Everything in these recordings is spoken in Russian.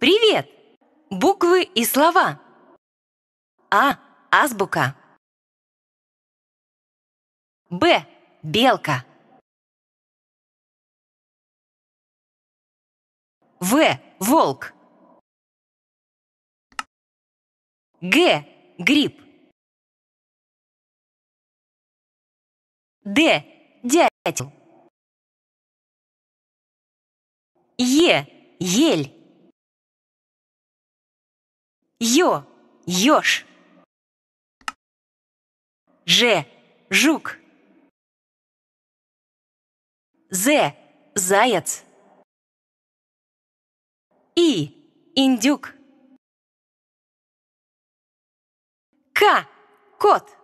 Привет! Буквы и слова. А. Азбука. Б. Белка. В. Волк. Г. Гриб. Д. Дятел. Е. Ель. Ё – ёж. Ж – жук. З – заяц. И – индюк. К – кот.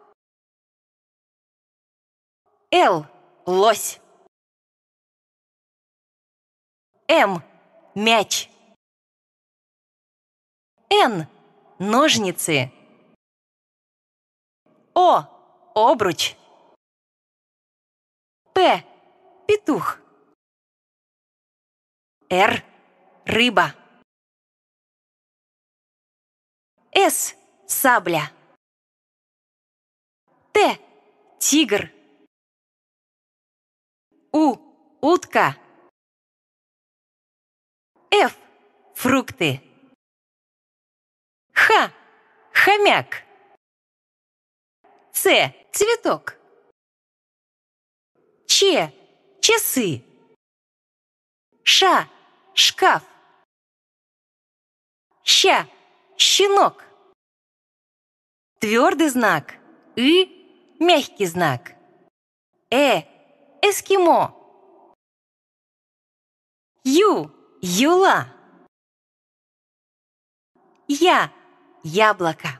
Л – лось. М – мяч. Н – ножницы. О. Обруч. П. Петух. Р. Рыба. С. Сабля. Т. Тигр. У. Утка. Ф. Фрукты. Хомяк. Ц. Цветок. Ч. Часы. Ша. Шкаф. Ща. Щенок. Твердый знак. И. Мягкий знак. Э. Эскимо. Ю. Юла. Я. Яблоко.